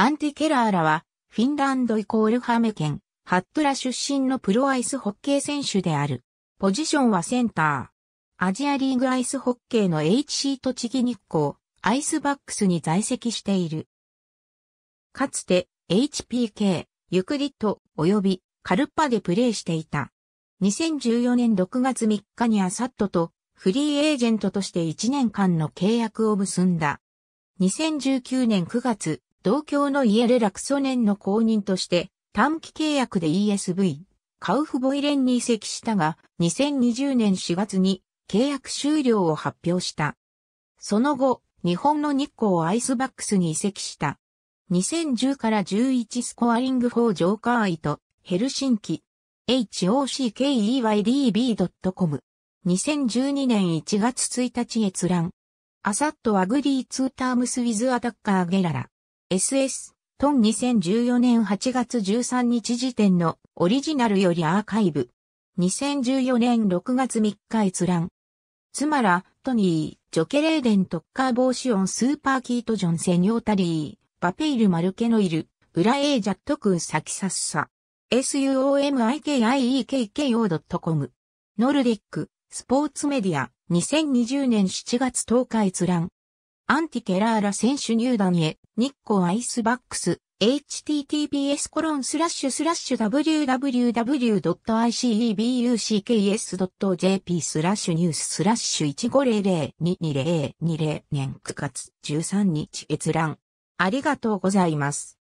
アンティ・ケラーラは、フィンランドイコールハメ県、ハットラ出身のプロアイスホッケー選手である。ポジションはセンター。アジアリーグアイスホッケーの HC 栃木日光、アイスバックスに在籍している。かつて、HPK、ユクリット、及び、カルッパでプレーしていた。2014年6月3日にアサットと、フリーエージェントとして1年間の契約を結んだ。2019年9月、同郷のイエレ・ラクソネンの後任として短期契約で ESV、カウフボイレンに移籍したが、2020年4月に契約終了を発表した。その後、日本の日光アイスバックスに移籍した。2010から11スコアリング4ジョーカーイとヘルシンキ hockeyydb.com 2012年1月1日閲覧アサットアグリーツータームスウィズアタッカーゲララ SS、トン2014年8月13日時点のオリジナルよりアーカイブ。2014年6月3日閲覧。つまら、トニー、ジョケレーデントッカー音オンスーパーキートジョンセニョータリー、バペイルマルケノイル、ウラエージャットクーサキサッサ。suomikiekko.com ノルディック、スポーツメディア、2020年7月10日閲覧。アンティケラーラ選手入団へ、日光アイスバックス、https コロンスラッシュスラッシュ www.icebucks.jp スラッシュニューススラッシュ1500-22020年9月13日閲覧。ありがとうございます。